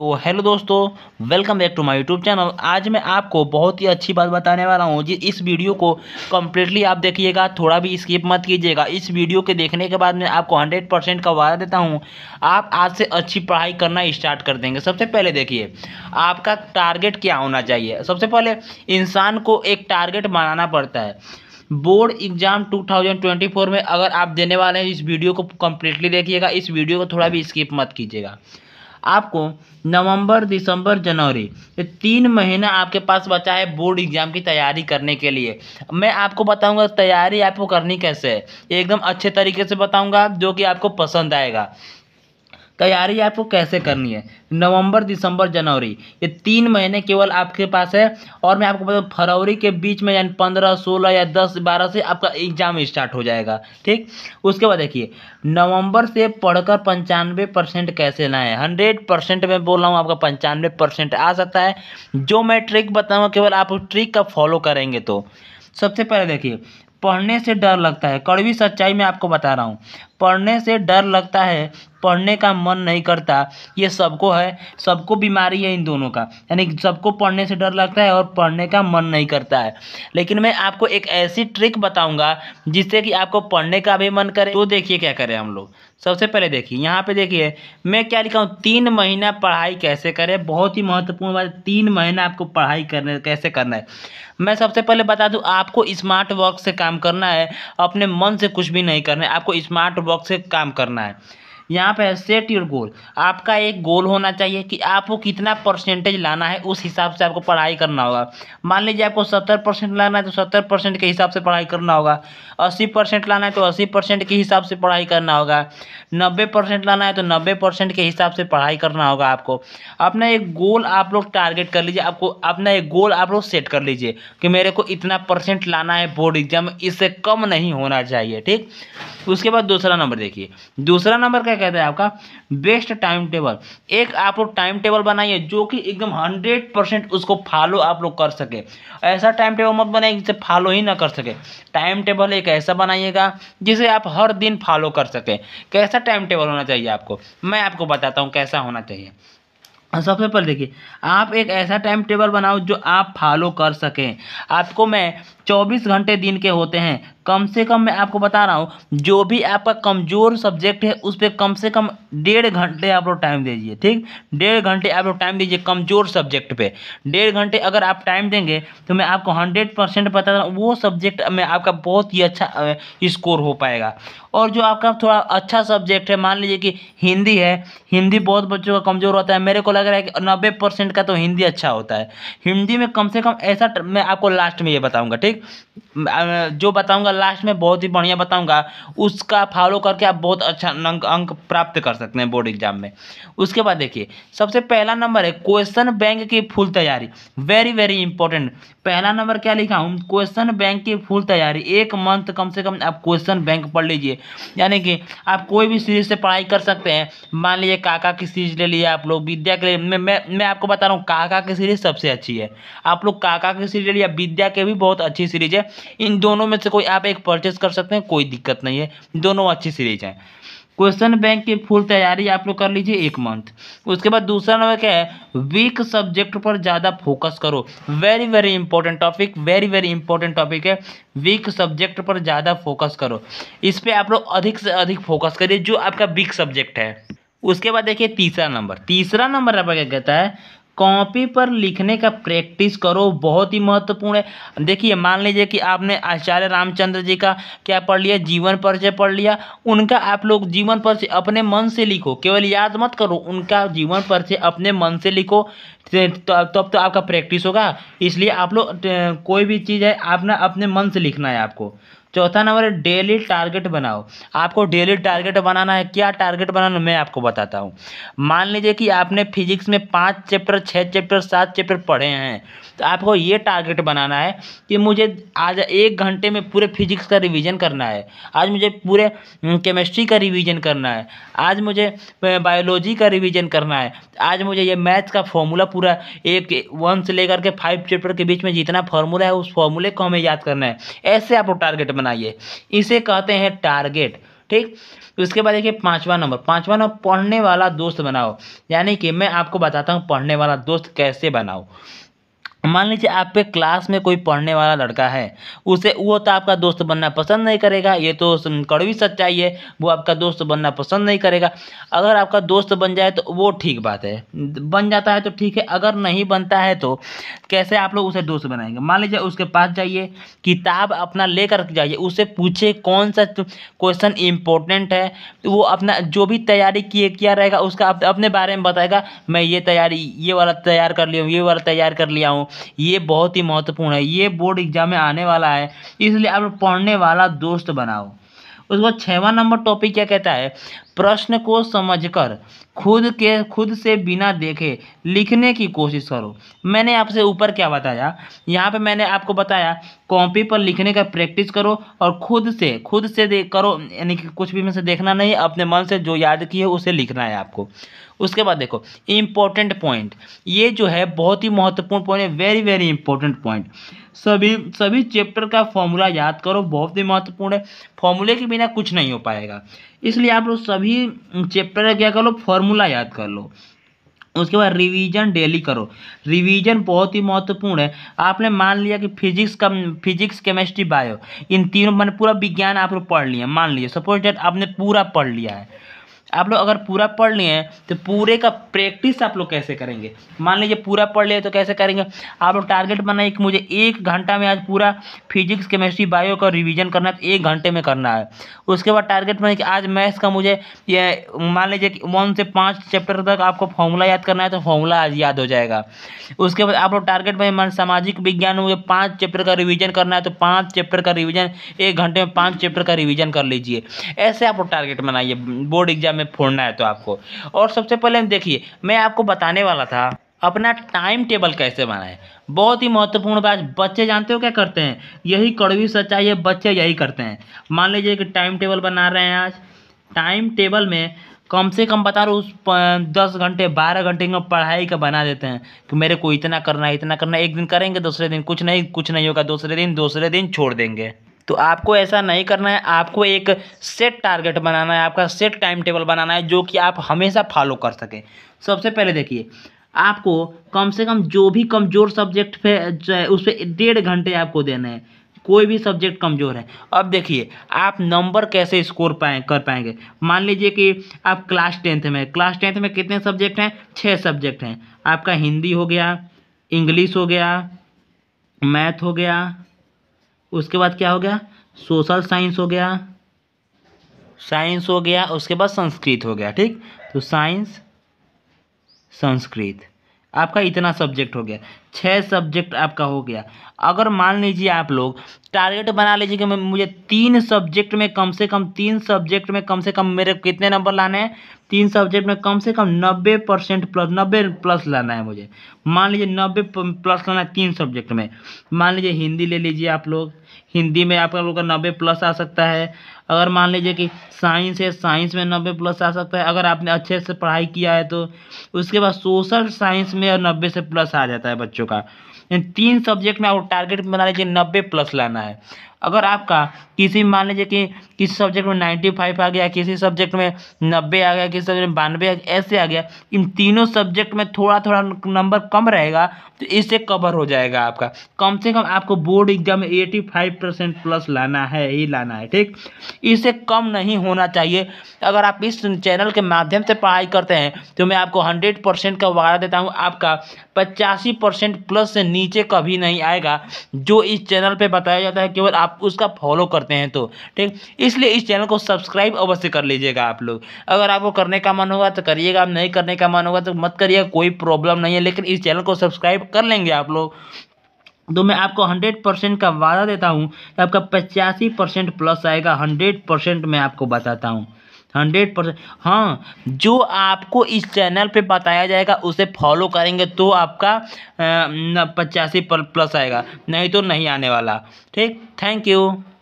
तो हेलो दोस्तों welcome back to my YouTube channel आज मैं आपको बहुत ही अच्छी बात बताने वाला हूँ जी इस वीडियो को कम्प्लीटली आप देखिएगा थोड़ा भी स्किप मत कीजिएगा इस वीडियो के देखने के बाद मैं आपको 100 परसेंट का वादा देता हूँ आप आज से अच्छी पढ़ाई करना स्टार्ट कर देंगे सबसे पहले देखिए आपका टारगेट क्या होना चाहिए सबसे पहले इंसान को एक टारगेट बनाना पड़ता है बोर्ड एग्ज़ाम 2024 में अगर आप देने वाले हैं इस वीडियो को कम्प्लीटली देखिएगा इस वीडियो को थोड़ा भी स्किप मत कीजिएगा आपको नवंबर दिसंबर जनवरी ये तीन महीना आपके पास बचा है बोर्ड एग्ज़ाम की तैयारी करने के लिए मैं आपको बताऊंगा तैयारी आपको करनी कैसे है एकदम अच्छे तरीके से बताऊंगा जो कि आपको पसंद आएगा तैयारी आपको कैसे करनी है नवंबर दिसंबर जनवरी ये तीन महीने केवल आपके पास है और मैं आपको बताऊँ फरवरी के बीच में यानी पंद्रह सोलह या दस बारह से आपका एग्जाम स्टार्ट हो जाएगा ठीक उसके बाद देखिए नवंबर से पढ़कर पंचानवे परसेंट कैसे लाएँ हंड्रेड परसेंट मैं बोल रहा हूँ आपका पंचानवे परसेंट आ सकता है जो मैं ट्रिक बताऊँगा केवल आप उस ट्रिक का फॉलो करेंगे तो सबसे पहले देखिए पढ़ने से डर लगता है कड़वी सच्चाई मैं आपको बता रहा हूँ पढ़ने से डर लगता है पढ़ने का मन नहीं करता ये सबको है सबको बीमारी है इन दोनों का यानी सबको पढ़ने से डर लगता है और पढ़ने का मन नहीं करता है लेकिन मैं आपको एक ऐसी ट्रिक बताऊंगा जिससे कि आपको पढ़ने का भी मन करे तो देखिए क्या करें हम लोग सबसे पहले देखिए यहाँ पे देखिए मैं क्या लिखा हूँ तीन महीना पढ़ाई कैसे करें बहुत ही महत्वपूर्ण बात तीन महीना आपको पढ़ाई करने कैसे करना है मैं सबसे पहले बता दूँ आपको स्मार्ट वर्क से काम करना है अपने मन से कुछ भी नहीं करना है आपको स्मार्ट बॉक्स से काम करना है यहाँ पे सेट योर गोल आपका एक गोल होना चाहिए कि आपको कितना परसेंटेज लाना है उस हिसाब से आपको पढ़ाई करना होगा मान लीजिए आपको सत्तर परसेंट लाना है तो सत्तर परसेंट के हिसाब से पढ़ाई करना होगा अस्सी परसेंट लाना है तो अस्सी परसेंट के हिसाब से पढ़ाई करना होगा नब्बे परसेंट लाना है तो नब्बे परसेंट के हिसाब से पढ़ाई करना होगा आपको अपना एक गोल आप लोग टारगेट कर लीजिए आपको अपना एक गोल आप लोग सेट कर लीजिए कि मेरे को इतना परसेंट लाना है बोर्ड एग्जाम इससे कम नहीं होना चाहिए ठीक उसके बाद दूसरा नंबर देखिए दूसरा नंबर क्या कहता है आपका बेस्ट टाइम टेबल एक आप लोग टाइम टेबल बनाइए जो कि एकदम हंड्रेड परसेंट उसको फॉलो आप लोग कर सके ऐसा टाइम टेबल मत बनाइए जिसे फॉलो ही ना कर सके टाइम टेबल एक ऐसा बनाइएगा जिसे आप हर दिन फॉलो कर सकें कैसा टाइम टेबल होना चाहिए आपको मैं आपको बताता हूँ कैसा होना चाहिए सबसे पहले देखिए आप एक ऐसा टाइम टेबल बनाओ जो आप फॉलो कर सकें आपको मैं चौबीस घंटे दिन के होते हैं कम से कम मैं आपको बता रहा हूँ जो भी आपका कमज़ोर सब्जेक्ट है उस पर कम से कम डेढ़ घंटे आप लोग टाइम दीजिए ठीक डेढ़ घंटे आप लोग टाइम दीजिए कमज़ोर सब्जेक्ट पे डेढ़ घंटे अगर आप टाइम देंगे तो मैं आपको हंड्रेड परसेंट बता रहा हूँ वो सब्जेक्ट में आपका बहुत ही अच्छा स्कोर हो पाएगा और जो आपका थोड़ा अच्छा सब्जेक्ट है मान लीजिए कि हिंदी है हिंदी बहुत बच्चों का कमज़ोर होता है मेरे को लग रहा है कि नब्बे परसेंट का तो हिंदी अच्छा होता है हिंदी में कम से कम ऐसा मैं आपको लास्ट में ये बताऊँगा ठीक जो बताऊंगा लास्ट में बहुत ही बढ़िया बताऊंगा उसका फॉलो करके आप बहुत अच्छा अंक अंक प्राप्त कर सकते हैं बोर्ड एग्जाम में उसके बाद देखिए सबसे पहला नंबर है क्वेश्चन बैंक की फुल तैयारी वेरी वेरी इंपॉर्टेंट पहला नंबर क्या लिखा हूँ क्वेश्चन बैंक की फुल तैयारी एक मंथ कम से कम आप क्वेश्चन बैंक पढ़ लीजिए यानी कि आप कोई भी सीरीज से पढ़ाई कर सकते हैं मान लीजिए काका की सीरीज ले लिया आप लोग विद्या के लिए मैं मैं, मैं आपको बता रहा हूँ काका की सीरीज सबसे अच्छी है आप लोग काका की सीरीज ले लिया विद्या के भी बहुत अच्छी अच्छी सीरीज है इन दोनों में से कोई आप एक परचेज कर सकते हैं कोई दिक्कत नहीं है दोनों अच्छी सीरीज हैं क्वेश्चन बैंक की फुल तैयारी आप लोग कर लीजिए एक मंथ उसके बाद दूसरा नंबर क्या है वीक सब्जेक्ट पर ज़्यादा फोकस करो very very important topic very very important topic है वीक सब्जेक्ट पर ज़्यादा फोकस करो इस पर आप लोग अधिक से अधिक फोकस करिए जो आपका वीक सब्जेक्ट है उसके बाद देखिए तीसरा नंबर तीसरा नंबर आपका क्या कहता है कॉपी पर लिखने का प्रैक्टिस करो बहुत ही महत्वपूर्ण है देखिए मान लीजिए कि आपने आचार्य रामचंद्र जी का क्या पढ़ लिया जीवन परिचय पढ़ लिया उनका आप लोग जीवन परिचय अपने मन से लिखो केवल याद मत करो उनका जीवन परिचय अपने मन से लिखो तो, तब तो, तो, तो आपका प्रैक्टिस होगा इसलिए आप लोग कोई भी चीज़ है आप ना अपने मन से लिखना है आपको चौथा नंबर है डेली टारगेट बनाओ आपको डेली टारगेट बनाना है क्या टारगेट बनाना मैं आपको बताता हूँ मान लीजिए कि आपने फिजिक्स में पाँच चैप्टर छः चैप्टर सात चैप्टर पढ़े हैं तो आपको ये टारगेट बनाना है कि मुझे आज एक घंटे में पूरे फिजिक्स का रिविज़न करना है आज मुझे पूरे केमिस्ट्री हम्म, का रिविज़न करना है आज मुझे बायोलॉजी का रिविज़न करना है आज मुझे ये मैथ का फॉर्मूला पूरा एक वन से लेकर के फाइव चैप्टर के बीच में जितना फार्मूला है उस फार्मूले को हमें याद करना है ऐसे आपको टारगेट बना बनाइए इसे कहते हैं टारगेट ठीक उसके तो बाद देखिए पांचवा नंबर पांचवा नंबर पढ़ने वाला दोस्त बनाओ यानी कि मैं आपको बताता हूँ पढ़ने वाला दोस्त कैसे बनाओ मान लीजिए आपके क्लास में कोई पढ़ने वाला लड़का है उसे वो तो आपका दोस्त बनना पसंद नहीं करेगा ये तो कड़वी सच्चाई है वो आपका दोस्त बनना पसंद नहीं करेगा अगर आपका दोस्त बन जाए तो वो ठीक बात है बन जाता है तो ठीक है अगर नहीं बनता है तो कैसे आप लोग उसे दोस्त बनाएंगे मान लीजिए उसके पास जाइए किताब अपना लेकर जाइए उससे पूछे कौन सा क्वेश्चन इम्पोर्टेंट है तो वो अपना जो भी तैयारी किए किया रहेगा उसका अपने बारे में बताएगा मैं ये तैयारी ये वाला तैयार कर लिया हूँ ये वाला तैयार कर लिया हूँ ये बहुत ही महत्वपूर्ण है ये बोर्ड एग्जाम में आने वाला है इसलिए आप पढ़ने वाला दोस्त बनाओ उसके बाद छवा नंबर टॉपिक क्या कहता है प्रश्न को समझकर खुद के खुद से बिना देखे लिखने की कोशिश करो मैंने आपसे ऊपर क्या बताया यहाँ पे मैंने आपको बताया कॉपी पर लिखने का प्रैक्टिस करो और खुद से खुद से दे करो यानी कि कुछ भी में से देखना नहीं अपने मन से जो याद की है उसे लिखना है आपको उसके बाद देखो इम्पोर्टेंट पॉइंट ये जो है बहुत ही महत्वपूर्ण पॉइंट है वेरी वेरी इंपॉर्टेंट पॉइंट सभी सभी चैप्टर का फॉर्मूला याद करो बहुत ही महत्वपूर्ण है फॉर्मूले के बिना कुछ नहीं हो पाएगा इसलिए आप लोग सभी चैप्टर का क्या कर लो फॉर्मूला याद कर लो उसके बाद रिवीजन डेली करो रिवीजन बहुत ही महत्वपूर्ण है आपने मान लिया कि फिजिक्स का फिजिक्स केमिस्ट्री बायो इन तीनों मैंने पूरा विज्ञान आप लोग पढ़ लिया मान लिया सपोज डेट आपने पूरा पढ़ लिया है आप लोग अगर पूरा पढ़ लिए हैं तो पूरे का प्रैक्टिस आप लोग कैसे करेंगे मान लीजिए पूरा पढ़ लिया तो कैसे करेंगे आप लोग टारगेट बनाए कि मुझे एक घंटा में आज पूरा फिजिक्स केमिस्ट्री बायो का रिविजन करना है तो एक घंटे में करना है उसके बाद टारगेट बनाए कि आज मैथ्स का मुझे ये मान लीजिए कि वन से पाँच चैप्टर तक आपको फॉर्मूला याद करना है तो फॉर्मूला आज याद हो जाएगा उसके बाद आप लोग टारगेट बनाए सामाजिक विज्ञान में मुझे पाँच चैप्टर का रिविजन करना है तो पाँच चैप्टर का रिविजन एक घंटे में पाँच चैप्टर का रिविजन कर लीजिए ऐसे आप लोग टारगेट बनाइए बोर्ड एग्जाम में में फोड़ना है तो आपको और सबसे पहले देखिए मैं आपको बताने वाला था अपना टाइम टेबल कैसे बनाएं बहुत ही महत्वपूर्ण बात बच्चे जानते हो क्या करते हैं यही कड़वी सच्चाई है बच्चे यही करते हैं मान लीजिए कि टाइम टेबल बना रहे हैं आज टाइम टेबल में कम से कम बता रहे उस दस घंटे बारह घंटे में पढ़ाई का बना देते हैं कि मेरे को इतना करना है इतना करना है एक दिन करेंगे दूसरे दिन कुछ नहीं कुछ नहीं होगा दूसरे दिन दूसरे दिन छोड़ देंगे तो आपको ऐसा नहीं करना है आपको एक सेट टारगेट बनाना है आपका सेट टाइम टेबल बनाना है जो कि आप हमेशा फॉलो कर सकें सबसे पहले देखिए आपको कम से कम जो भी कमज़ोर सब्जेक्ट पे उस पर डेढ़ घंटे आपको देने हैं कोई भी सब्जेक्ट कमज़ोर है अब देखिए आप नंबर कैसे स्कोर पाए कर पाएंगे मान लीजिए कि आप क्लास टेंथ में क्लास टेंथ में कितने सब्जेक्ट हैं छः सब्जेक्ट हैं आपका हिंदी हो गया इंग्लिश हो गया मैथ हो गया उसके बाद क्या हो गया सोशल साइंस हो गया साइंस हो गया उसके बाद संस्कृत हो गया ठीक तो साइंस संस्कृत आपका इतना सब्जेक्ट हो गया छः सब्जेक्ट आपका हो गया अगर मान लीजिए आप लोग टारगेट बना लीजिए कि मुझे तीन सब्जेक्ट में कम से कम तीन सब्जेक्ट में कम से कम मेरे कितने नंबर लाने हैं तीन सब्जेक्ट में कम से कम नब्बे परसेंट प्लस नब्बे प्लस लाना है मुझे मान लीजिए नब्बे प्लस लाना है तीन सब्जेक्ट में मान लीजिए हिंदी ले लीजिए आप लोग हिंदी में आप लोग का नब्बे प्लस आ सकता है अगर मान लीजिए कि साइंस है साइंस में नब्बे प्लस आ सकता है अगर आपने अच्छे से पढ़ाई किया है तो उसके बाद सोशल साइंस में नब्बे से प्लस आ जाता है बच्चों का इन तीन सब्जेक्ट में आप टारगेट बना लीजिए नब्बे प्लस लाना है अगर आपका किसी मान लीजिए कि किसी सब्जेक्ट में नाइन्टी फाइव आ गया किसी सब्जेक्ट में नब्बे आ गया किसी सब्जेक्ट में बानवे ऐसे आ गया इन तीनों सब्जेक्ट में थोड़ा थोड़ा नंबर कम रहेगा तो इससे कवर हो जाएगा आपका कम से कम आपको बोर्ड एग्जाम में एटी फाइव परसेंट प्लस लाना है ही लाना है ठीक इससे कम नहीं होना चाहिए अगर आप इस चैनल के माध्यम से पढ़ाई करते हैं तो मैं आपको हंड्रेड परसेंट का वादा देता हूँ आपका पचासी परसेंट प्लस से नीचे कभी नहीं आएगा जो इस चैनल पर बताया जाता है केवल आप आप उसका फॉलो करते हैं तो ठीक इसलिए इस चैनल को सब्सक्राइब अवश्य कर लीजिएगा आप लोग अगर आपको करने का मन होगा तो करिएगा आप नहीं करने का मन होगा तो मत करिएगा कोई प्रॉब्लम नहीं है लेकिन इस चैनल को सब्सक्राइब कर लेंगे आप लोग तो मैं आपको हंड्रेड परसेंट का वादा देता हूँ आपका पचासी परसेंट प्लस आएगा हंड्रेड परसेंट मैं आपको बताता हूँ हंड्रेड परसेंट हाँ जो आपको इस चैनल पे बताया जाएगा उसे फॉलो करेंगे तो आपका पचासी प्लस आएगा नहीं तो नहीं आने वाला ठीक थैंक यू